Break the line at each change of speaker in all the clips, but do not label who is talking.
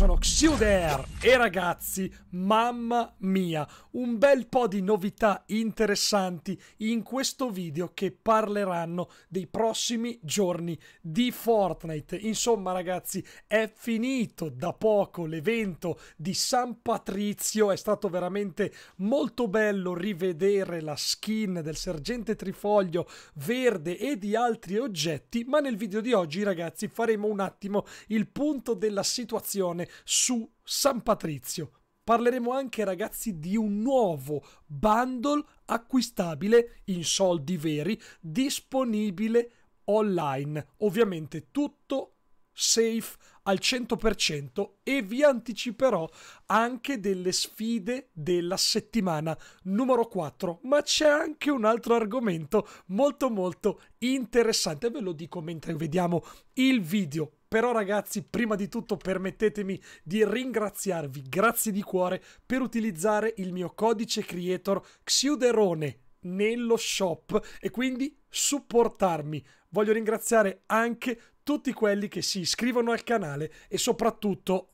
sono Xuder e ragazzi, mamma mia, un bel po' di novità interessanti in questo video che parleranno dei prossimi giorni di Fortnite. Insomma ragazzi, è finito da poco l'evento di San Patrizio, è stato veramente molto bello rivedere la skin del sergente trifoglio verde e di altri oggetti, ma nel video di oggi ragazzi faremo un attimo il punto della situazione su San Patrizio. Parleremo anche, ragazzi, di un nuovo bundle acquistabile in soldi veri disponibile online. Ovviamente tutto safe al 100% e vi anticiperò anche delle sfide della settimana numero 4, ma c'è anche un altro argomento molto molto interessante, ve lo dico mentre vediamo il video. Però ragazzi, prima di tutto permettetemi di ringraziarvi, grazie di cuore, per utilizzare il mio codice creator Xiuderone nello shop e quindi supportarmi. Voglio ringraziare anche tutti quelli che si iscrivono al canale e soprattutto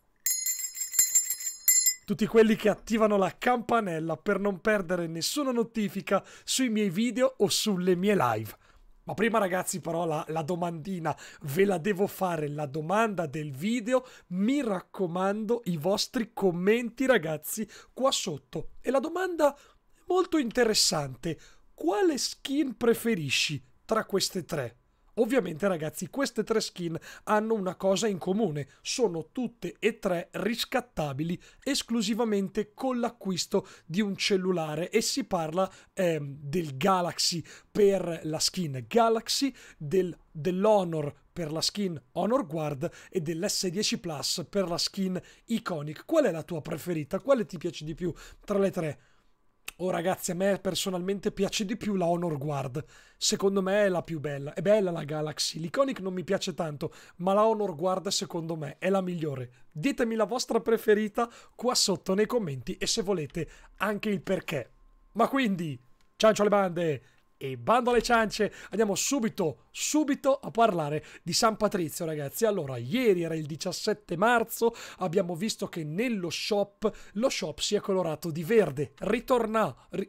tutti quelli che attivano la campanella per non perdere nessuna notifica sui miei video o sulle mie live. Ma prima ragazzi però la, la, domandina, ve la devo fare, la domanda del video, mi raccomando i vostri commenti ragazzi qua sotto. E la domanda è molto interessante, quale skin preferisci tra queste tre? Ovviamente ragazzi queste tre skin hanno una cosa in comune, sono tutte e tre riscattabili esclusivamente con l'acquisto di un cellulare e si parla eh, del Galaxy per la skin Galaxy, del, dell'Honor per la skin Honor Guard e dell'S10 Plus per la skin Iconic. Qual è la tua preferita? Quale ti piace di più tra le tre? Oh ragazzi, a me personalmente piace di più la Honor Guard. Secondo me è la più bella. È bella la Galaxy. L'Iconic non mi piace tanto, ma la Honor Guard secondo me è la migliore. Ditemi la vostra preferita qua sotto nei commenti e se volete anche il perché. Ma quindi, ciancio ciao le bande! E bando alle ciance, andiamo subito, subito a parlare di San Patrizio, ragazzi. Allora, ieri era il 17 marzo, abbiamo visto che nello shop, lo shop si è colorato di verde. Ritorna, ri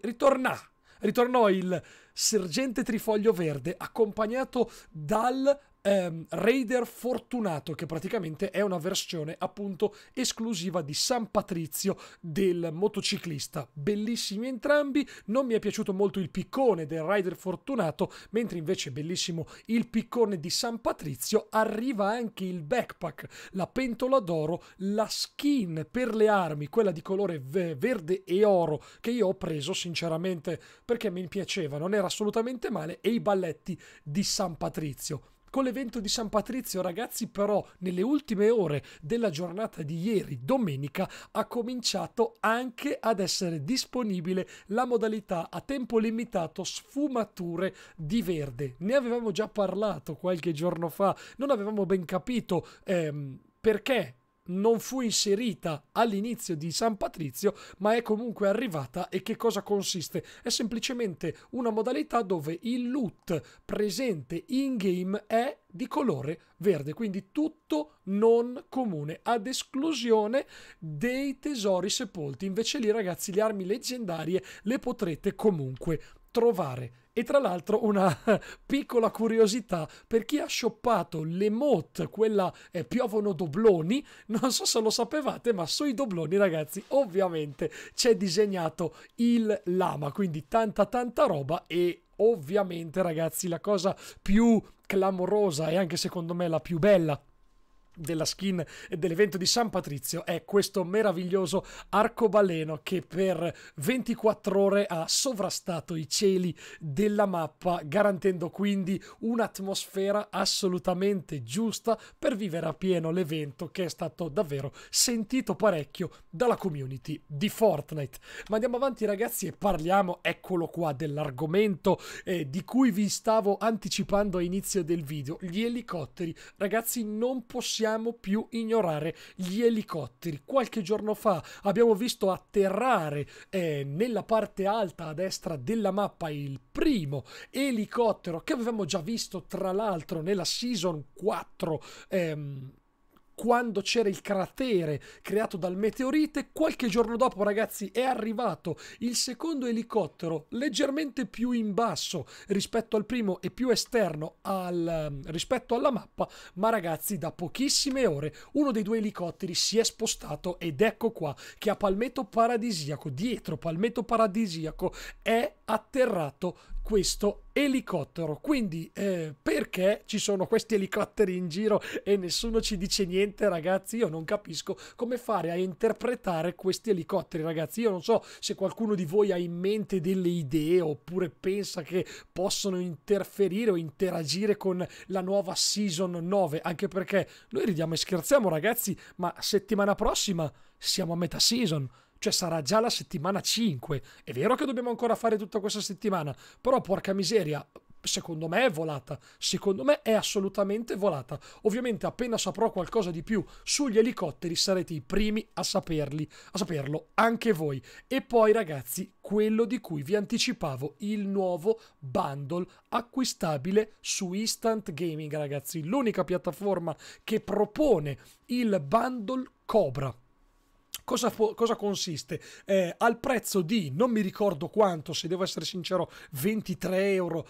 ritornò il sergente trifoglio verde accompagnato dal ehm, Raider Fortunato, che praticamente è una versione appunto esclusiva di San Patrizio del motociclista. Bellissimi entrambi, non mi è piaciuto molto il piccone del Rider Fortunato, mentre invece bellissimo il piccone di San Patrizio, arriva anche il backpack, la pentola d'oro, la skin per le armi, quella di colore verde e oro che io ho preso sinceramente perché mi piaceva, non era assolutamente male e i balletti di San Patrizio. Con l'evento di San Patrizio, ragazzi, però, nelle ultime ore della giornata di ieri, domenica, ha cominciato anche ad essere disponibile la modalità a tempo limitato sfumature di verde. Ne avevamo già parlato qualche giorno fa, non avevamo ben capito. Ehm, perché non fu inserita all'inizio di San Patrizio, ma è comunque arrivata e che cosa consiste? È semplicemente una modalità dove il loot presente in game è di colore verde, quindi tutto non comune, ad esclusione dei tesori sepolti. Invece lì ragazzi le armi leggendarie le potrete comunque trovare. E tra l'altro una piccola curiosità per chi ha shoppato l'emote, quella eh, piovono dobloni, non so se lo sapevate, ma sui dobloni ragazzi ovviamente c'è disegnato il lama, quindi tanta tanta roba e ovviamente ragazzi la cosa più clamorosa e anche secondo me la più bella della skin dell'evento di San Patrizio è questo meraviglioso arcobaleno che per 24 ore ha sovrastato i cieli della mappa garantendo quindi un'atmosfera assolutamente giusta per vivere a pieno l'evento che è stato davvero sentito parecchio dalla community di Fortnite. Ma andiamo avanti ragazzi e parliamo, eccolo qua, dell'argomento eh, di cui vi stavo anticipando a inizio del video, gli elicotteri. Ragazzi non possiamo possiamo più ignorare gli elicotteri. Qualche giorno fa abbiamo visto atterrare eh, nella parte alta a destra della mappa il primo elicottero che avevamo già visto tra l'altro nella season 4. Ehm, quando c'era il cratere creato dal meteorite. Qualche giorno dopo, ragazzi, è arrivato il secondo elicottero, leggermente più in basso rispetto al primo e più esterno al, ehm, rispetto alla mappa. Ma ragazzi, da pochissime ore uno dei due elicotteri si è spostato ed ecco qua che a Palmetto Paradisiaco, dietro Palmetto Paradisiaco, è atterrato questo elicottero. Quindi eh, perché ci sono questi elicotteri in giro e nessuno ci dice niente, ragazzi? Io non capisco come fare a interpretare questi elicotteri, ragazzi. Io non so se qualcuno di voi ha in mente delle idee oppure pensa che possono interferire o interagire con la nuova season 9, anche perché noi ridiamo e scherziamo, ragazzi, ma settimana prossima siamo a metà season. Cioè sarà già la settimana 5. È vero che dobbiamo ancora fare tutta questa settimana, però porca miseria, secondo me è volata, secondo me è assolutamente volata. Ovviamente appena saprò qualcosa di più sugli elicotteri sarete i primi a saperli, a saperlo anche voi. E poi ragazzi, quello di cui vi anticipavo, il nuovo bundle acquistabile su Instant Gaming, ragazzi, l'unica piattaforma che propone il bundle Cobra Cosa, cosa consiste? Eh, al prezzo di, non mi ricordo quanto, se devo essere sincero, 23,90 euro,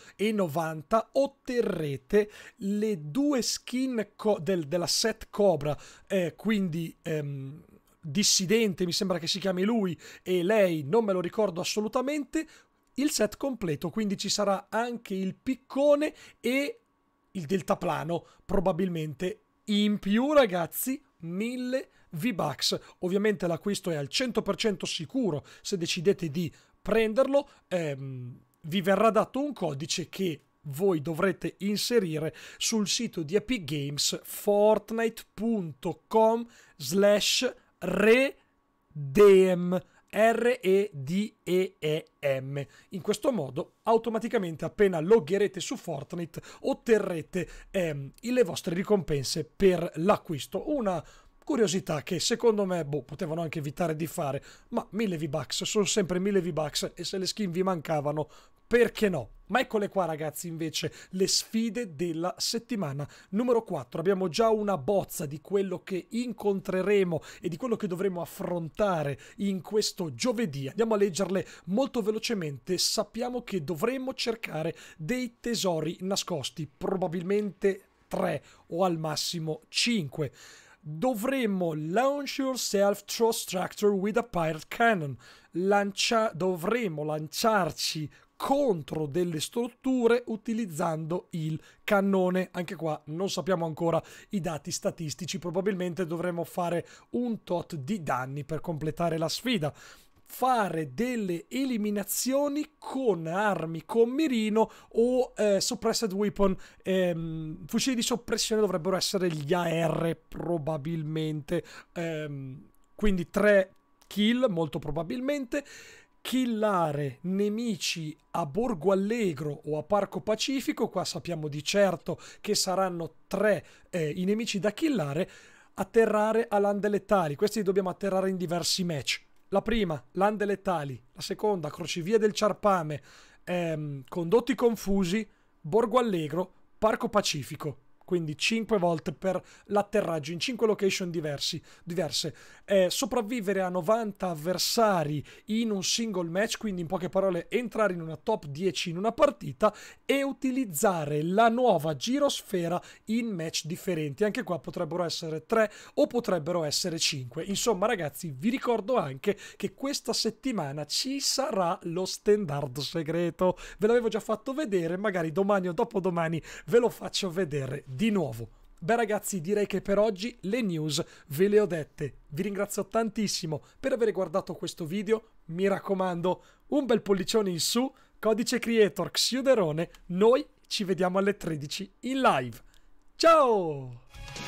otterrete le due skin del, della set Cobra, eh, quindi... Ehm, dissidente, mi sembra che si chiami lui, e lei, non me lo ricordo assolutamente, il set completo, quindi ci sarà anche il piccone e il deltaplano, probabilmente. In più, ragazzi, 1000 V-Bucks. Ovviamente l'acquisto è al 100% sicuro se decidete di prenderlo. Ehm, vi verrà dato un codice che voi dovrete inserire sul sito di Epic Games fortnite.com slash redem r e d e m In questo modo, automaticamente, appena loggerete su Fortnite, otterrete ehm, le vostre ricompense per l'acquisto. Una curiosità che secondo me boh, potevano anche evitare di fare, ma 1000 V-Bucks sono sempre 1000 V-Bucks e se le skin vi mancavano, perché no? Ma eccole qua ragazzi invece le sfide della settimana numero 4. Abbiamo già una bozza di quello che incontreremo e di quello che dovremo affrontare in questo giovedì. Andiamo a leggerle molto velocemente. Sappiamo che dovremmo cercare dei tesori nascosti, probabilmente 3 o al massimo 5 dovremmo launch yourself through structure with a pirate cannon. Lancia dovremmo lanciarci contro delle strutture utilizzando il cannone. Anche qua non sappiamo ancora i dati statistici, probabilmente dovremmo fare un tot di danni per completare la sfida fare delle eliminazioni con armi, con mirino o eh, suppressed weapon. Ehm, fucili di soppressione dovrebbero essere gli AR probabilmente. Ehm, quindi 3 kill molto probabilmente killare nemici a Borgo Allegro o a Parco Pacifico, qua sappiamo di certo che saranno tre eh, i nemici da killare, atterrare a lande letali, questi li dobbiamo atterrare in diversi match. La prima, Lande Letali. La seconda, Crocevia del Ciarpame, ehm, Condotti Confusi, Borgo Allegro, Parco Pacifico quindi 5 volte per l'atterraggio in 5 location diversi, diverse. Eh, sopravvivere a 90 avversari in un single match, quindi in poche parole entrare in una top 10 in una partita e utilizzare la nuova girosfera in match differenti. Anche qua potrebbero essere 3 o potrebbero essere 5. Insomma ragazzi vi ricordo anche che questa settimana ci sarà lo standard segreto. Ve l'avevo già fatto vedere, magari domani o dopodomani ve lo faccio vedere di nuovo. Beh ragazzi, direi che per oggi le news ve le ho dette. Vi ringrazio tantissimo per aver guardato questo video. Mi raccomando, un bel pollicione in su, codice creator Xiuderone. Noi ci vediamo alle 13 in live. Ciao!